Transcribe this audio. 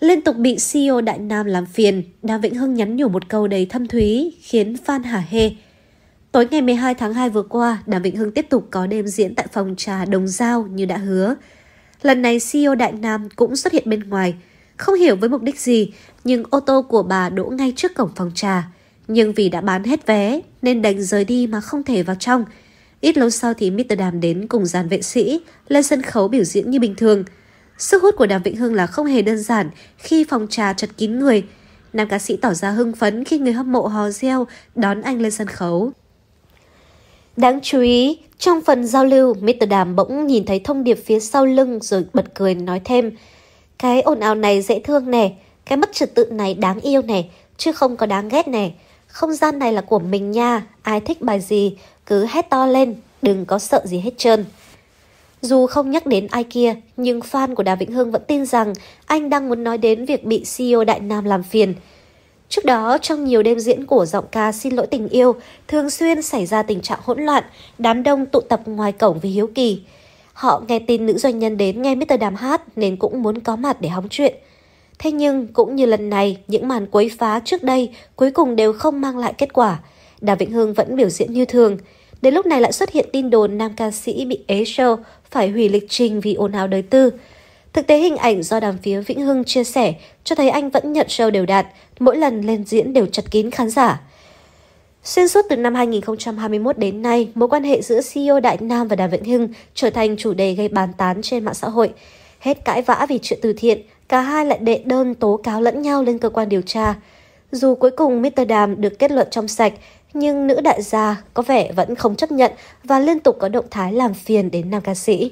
Liên tục bị CEO Đại Nam làm phiền, Đàm Vĩnh Hưng nhắn nhủ một câu đầy thâm thúy khiến fan hả hê. Tối ngày 12 tháng 2 vừa qua, Đàm Vĩnh Hưng tiếp tục có đêm diễn tại phòng trà Đồng Giao như đã hứa. Lần này CEO Đại Nam cũng xuất hiện bên ngoài, không hiểu với mục đích gì, nhưng ô tô của bà đỗ ngay trước cổng phòng trà. Nhưng vì đã bán hết vé nên đành rời đi mà không thể vào trong. Ít lâu sau thì Mr. Đàm đến cùng dàn vệ sĩ, lên sân khấu biểu diễn như bình thường – Sức hút của Đàm Vĩnh Hưng là không hề đơn giản khi phòng trà chật kín người. Nam ca sĩ tỏ ra hưng phấn khi người hâm mộ hò reo đón anh lên sân khấu. Đáng chú ý, trong phần giao lưu, Mr. Đàm bỗng nhìn thấy thông điệp phía sau lưng rồi bật cười nói thêm. Cái ồn ào này dễ thương nè, cái mất trật tự này đáng yêu nè, chứ không có đáng ghét nè. Không gian này là của mình nha, ai thích bài gì, cứ hét to lên, đừng có sợ gì hết trơn. Dù không nhắc đến ai kia, nhưng fan của Đà Vĩnh Hưng vẫn tin rằng anh đang muốn nói đến việc bị CEO Đại Nam làm phiền. Trước đó, trong nhiều đêm diễn của giọng ca Xin lỗi tình yêu, thường xuyên xảy ra tình trạng hỗn loạn, đám đông tụ tập ngoài cổng vì hiếu kỳ. Họ nghe tin nữ doanh nhân đến nghe Mr. Đàm hát nên cũng muốn có mặt để hóng chuyện. Thế nhưng, cũng như lần này, những màn quấy phá trước đây cuối cùng đều không mang lại kết quả. Đà Vĩnh Hưng vẫn biểu diễn như thường. Đến lúc này lại xuất hiện tin đồn nam ca sĩ bị ế show, phải hủy lịch trình vì ồn ào đời tư. Thực tế hình ảnh do đàm phía Vĩnh Hưng chia sẻ cho thấy anh vẫn nhận show đều đặn, mỗi lần lên diễn đều chặt kín khán giả. Xuyên suốt từ năm 2021 đến nay, mối quan hệ giữa CEO Đại Nam và Đàm Vĩnh Hưng trở thành chủ đề gây bàn tán trên mạng xã hội. Hết cãi vã vì chuyện từ thiện, cả hai lại đệ đơn tố cáo lẫn nhau lên cơ quan điều tra. Dù cuối cùng Mr. Đàm được kết luận trong sạch, nhưng nữ đại gia có vẻ vẫn không chấp nhận và liên tục có động thái làm phiền đến nam ca sĩ.